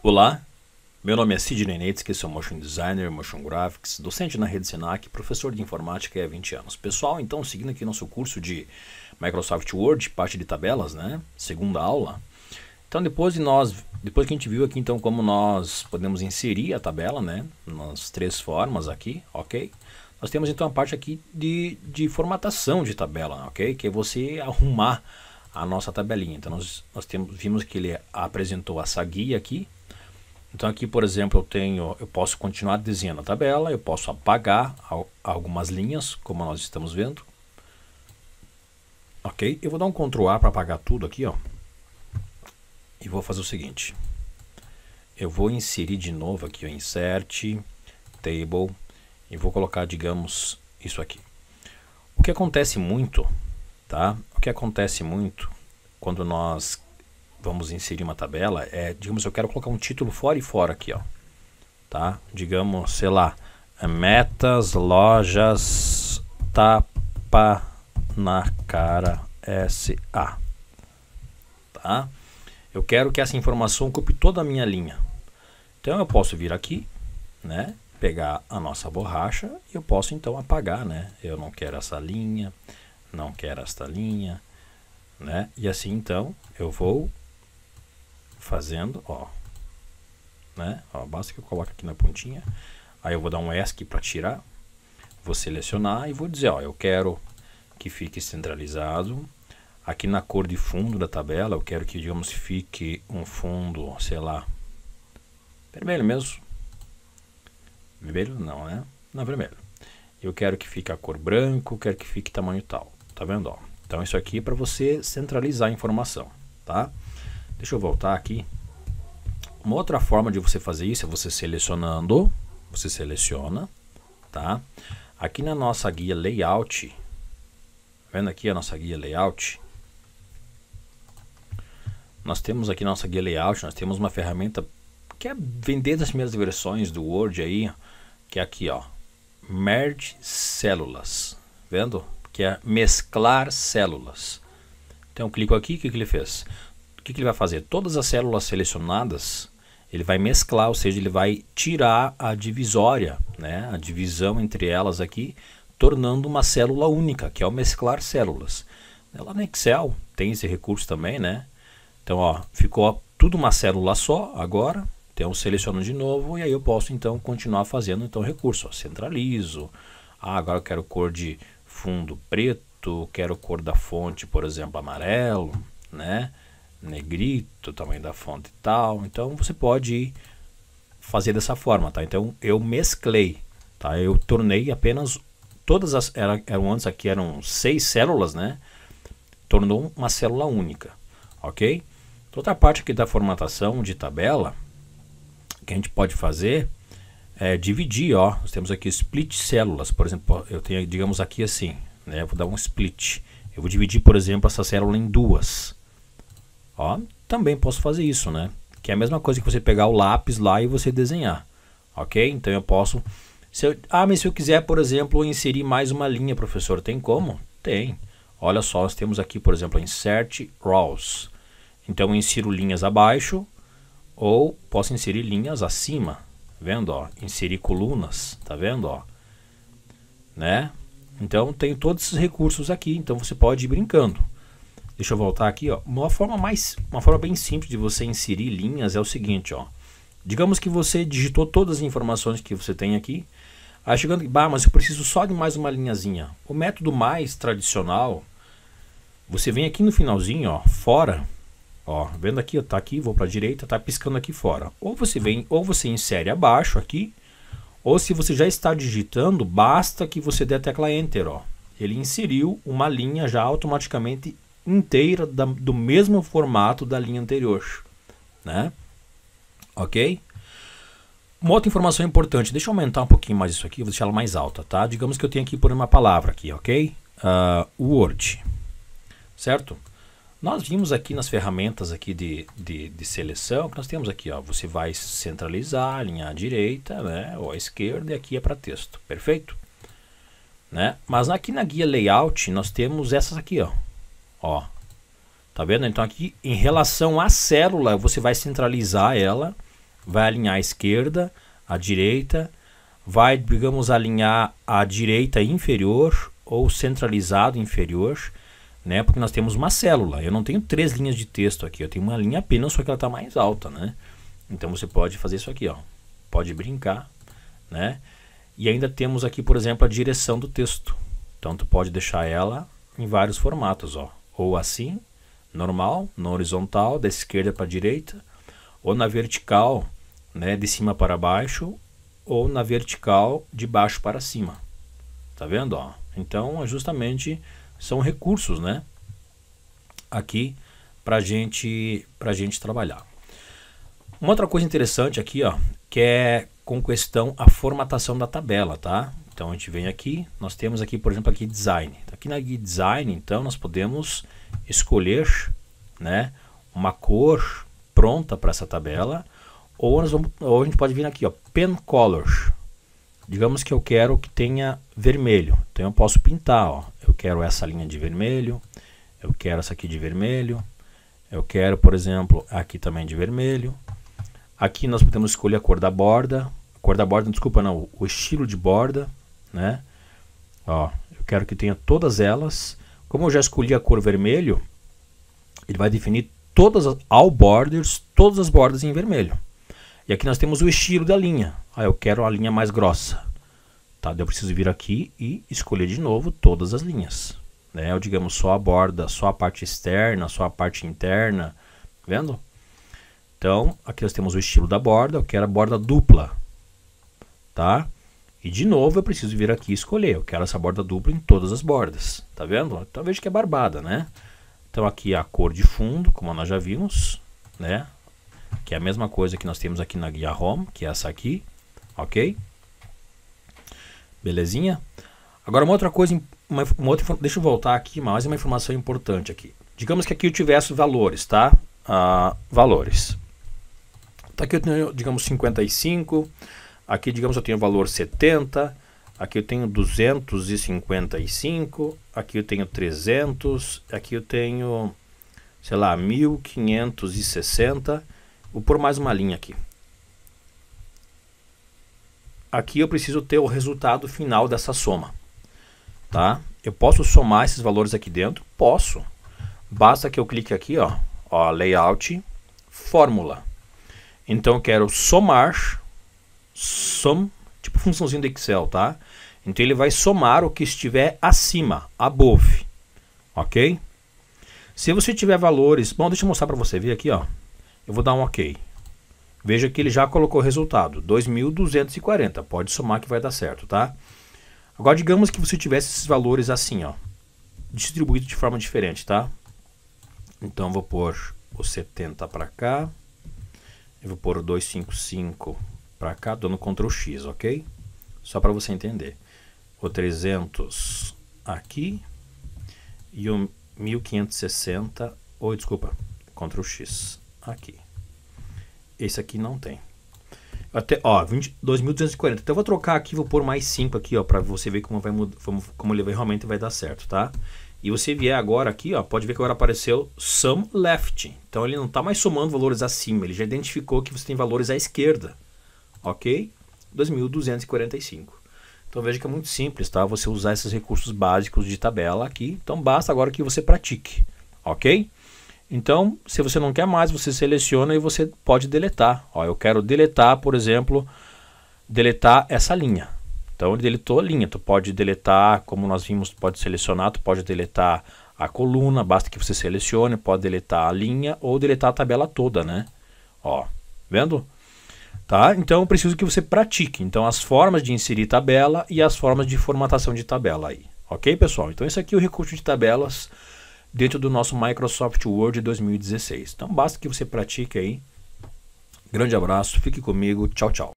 Olá, meu nome é Sidney Netsky, sou é motion designer, motion graphics, docente na rede Senac, professor de informática há 20 anos. Pessoal, então, seguindo aqui nosso curso de Microsoft Word, parte de tabelas, né? Segunda aula. Então, depois de nós, depois que a gente viu aqui, então, como nós podemos inserir a tabela, né? Nas três formas aqui, ok? Nós temos, então, a parte aqui de, de formatação de tabela, ok? Que é você arrumar a nossa tabelinha. Então, nós, nós temos, vimos que ele apresentou essa guia aqui, então aqui, por exemplo, eu tenho, eu posso continuar desenhando a tabela, eu posso apagar algumas linhas, como nós estamos vendo. Ok? Eu vou dar um Ctrl A para apagar tudo aqui, ó. E vou fazer o seguinte. Eu vou inserir de novo aqui, o insert, table, e vou colocar, digamos, isso aqui. O que acontece muito, tá? O que acontece muito quando nós vamos inserir uma tabela, é, digamos, eu quero colocar um título fora e fora aqui, ó. Tá? Digamos, sei lá, metas, lojas, tapa na cara SA. Tá? Eu quero que essa informação ocupe toda a minha linha. Então eu posso vir aqui, né? Pegar a nossa borracha e eu posso então apagar, né? Eu não quero essa linha, não quero esta linha, né? E assim então eu vou fazendo, ó, né? Ó, basta que eu coloque aqui na pontinha, aí eu vou dar um ESC para tirar, vou selecionar e vou dizer, ó, eu quero que fique centralizado, aqui na cor de fundo da tabela, eu quero que, digamos, fique um fundo, sei lá, vermelho mesmo, vermelho não, né? Não, vermelho. Eu quero que fique a cor branco, quero que fique tamanho tal, tá vendo, ó? Então isso aqui é para você centralizar a informação, tá? Deixa eu voltar aqui. Uma outra forma de você fazer isso é você selecionando, você seleciona, tá? Aqui na nossa guia layout, tá vendo aqui a nossa guia layout, nós temos aqui nossa guia layout, nós temos uma ferramenta que é vender das primeiras versões do Word aí, que é aqui ó, merge células, tá vendo? Que é mesclar células. Então clico aqui, o que, que ele fez? que, que ele vai fazer? Todas as células selecionadas, ele vai mesclar, ou seja, ele vai tirar a divisória, né? a divisão entre elas aqui, tornando uma célula única, que é o mesclar células. É lá no Excel tem esse recurso também, né? Então, ó, ficou tudo uma célula só agora, então seleciono de novo e aí eu posso então continuar fazendo então recurso, ó, centralizo. Ah, agora eu quero cor de fundo preto, quero cor da fonte, por exemplo, amarelo, né? negrito, tamanho da fonte e tal. Então você pode fazer dessa forma, tá? Então eu mesclei, tá? Eu tornei apenas todas as era, eram antes aqui eram seis células, né? Tornou uma célula única, ok? Outra parte aqui da formatação de tabela que a gente pode fazer é dividir, ó. Nós temos aqui split células, por exemplo, eu tenho, digamos aqui assim, né? vou dar um split. Eu vou dividir, por exemplo, essa célula em duas. Ó, também posso fazer isso, né? Que é a mesma coisa que você pegar o lápis lá e você desenhar, ok? Então eu posso... Se eu, ah, mas se eu quiser, por exemplo, inserir mais uma linha, professor, tem como? Tem. Olha só, nós temos aqui, por exemplo, insert rows. Então eu insiro linhas abaixo ou posso inserir linhas acima, tá vendo? Ó, inserir colunas, tá vendo? Ó, né? Então tem todos esses recursos aqui, então você pode ir brincando. Deixa eu voltar aqui, ó. Uma forma mais, uma forma bem simples de você inserir linhas é o seguinte, ó. Digamos que você digitou todas as informações que você tem aqui. Aí chegando aqui, bah, mas eu preciso só de mais uma linhazinha. O método mais tradicional, você vem aqui no finalzinho, ó, fora, ó, vendo aqui, ó, tá aqui, vou para a direita, tá piscando aqui fora. Ou você vem, ou você insere abaixo aqui, ou se você já está digitando, basta que você dê a tecla Enter, ó. Ele inseriu uma linha já automaticamente inteira da, do mesmo formato da linha anterior, né? Ok? Uma outra informação importante, deixa eu aumentar um pouquinho mais isso aqui, vou deixar ela mais alta, tá? Digamos que eu tenho aqui por uma palavra aqui, ok? Uh, Word, certo? Nós vimos aqui nas ferramentas aqui de, de, de, seleção que nós temos aqui, ó, você vai centralizar, linha à direita, né, ou à esquerda, e aqui é para texto, perfeito? Né? Mas aqui na guia layout nós temos essas aqui, ó, Ó, tá vendo? Então aqui em relação à célula, você vai centralizar ela, vai alinhar a esquerda, a direita, vai, digamos, alinhar a direita inferior ou centralizado inferior, né? Porque nós temos uma célula. Eu não tenho três linhas de texto aqui, eu tenho uma linha apenas, só que ela está mais alta, né? Então você pode fazer isso aqui, ó. Pode brincar, né? E ainda temos aqui, por exemplo, a direção do texto. Então tu pode deixar ela em vários formatos, ó ou assim, normal, na horizontal, da esquerda para a direita, ou na vertical, né, de cima para baixo, ou na vertical de baixo para cima. Tá vendo, ó? Então, é justamente são recursos, né? Aqui para gente, a gente trabalhar. Uma outra coisa interessante aqui, ó, que é com questão a formatação da tabela, tá? Então a gente vem aqui, nós temos aqui, por exemplo, aqui design. Então, aqui na design, então, nós podemos escolher né, uma cor pronta para essa tabela, ou, nós vamos, ou a gente pode vir aqui, ó, pen color. Digamos que eu quero que tenha vermelho, então eu posso pintar, ó. Eu quero essa linha de vermelho, eu quero essa aqui de vermelho, eu quero, por exemplo, aqui também de vermelho. Aqui nós podemos escolher a cor da borda, a cor da borda, desculpa, não, o estilo de borda né? Ó, eu quero que tenha todas elas. Como eu já escolhi a cor vermelho, ele vai definir todas as all borders, todas as bordas em vermelho. E aqui nós temos o estilo da linha. Ah, eu quero a linha mais grossa. Tá, eu preciso vir aqui e escolher de novo todas as linhas. Né? Ou digamos só a borda, só a parte externa, só a parte interna. Tá vendo? Então, aqui nós temos o estilo da borda. Eu quero a borda dupla. Tá? E de novo eu preciso vir aqui e escolher. Eu quero essa borda dupla em todas as bordas. Tá vendo? Então veja que é barbada, né? Então aqui é a cor de fundo, como nós já vimos, né? Que é a mesma coisa que nós temos aqui na guia Home, que é essa aqui, ok? Belezinha? Agora uma outra coisa, uma, uma outra, deixa eu voltar aqui, mais uma informação importante aqui. Digamos que aqui eu tivesse valores, tá? Ah, valores. Tá aqui eu tenho, digamos, 55, 55. Aqui, digamos, eu tenho o valor 70, aqui eu tenho 255, aqui eu tenho 300, aqui eu tenho, sei lá, 1560. Vou pôr mais uma linha aqui. Aqui eu preciso ter o resultado final dessa soma. Tá? Eu posso somar esses valores aqui dentro? Posso. Basta que eu clique aqui, ó, ó layout, fórmula. Então eu quero somar sum, tipo funçãozinho do Excel, tá? Então ele vai somar o que estiver acima, above, ok? Se você tiver valores, bom, deixa eu mostrar para você, ver aqui, ó. Eu vou dar um ok. Veja que ele já colocou o resultado, 2240. Pode somar que vai dar certo, tá? Agora digamos que você tivesse esses valores assim, ó, distribuídos de forma diferente, tá? Então vou pôr o 70 para cá. Eu vou pôr o 255 para cá, dando Ctrl X, ok? Só para você entender. O 300 aqui e o 1560, ou desculpa, Ctrl X aqui. Esse aqui não tem. Até, ó, 20, 2240. Então eu vou trocar aqui, vou pôr mais 5 aqui, ó, para você ver como vai mudar, como ele realmente vai dar certo, tá? E você vier agora aqui, ó, pode ver que agora apareceu sum left. Então ele não está mais somando valores acima, ele já identificou que você tem valores à esquerda ok? 2.245. Então veja que é muito simples, tá? Você usar esses recursos básicos de tabela aqui. Então basta agora que você pratique, ok? Então, se você não quer mais, você seleciona e você pode deletar. Ó, eu quero deletar, por exemplo, deletar essa linha. Então ele deletou a linha. Tu pode deletar, como nós vimos, pode selecionar, tu pode deletar a coluna, basta que você selecione, pode deletar a linha ou deletar a tabela toda, né? Ó, vendo? Tá? Então eu preciso que você pratique. Então as formas de inserir tabela e as formas de formatação de tabela aí. Ok, pessoal? Então esse aqui é o recurso de tabelas dentro do nosso Microsoft Word 2016. Então basta que você pratique aí. Grande abraço, fique comigo, tchau, tchau.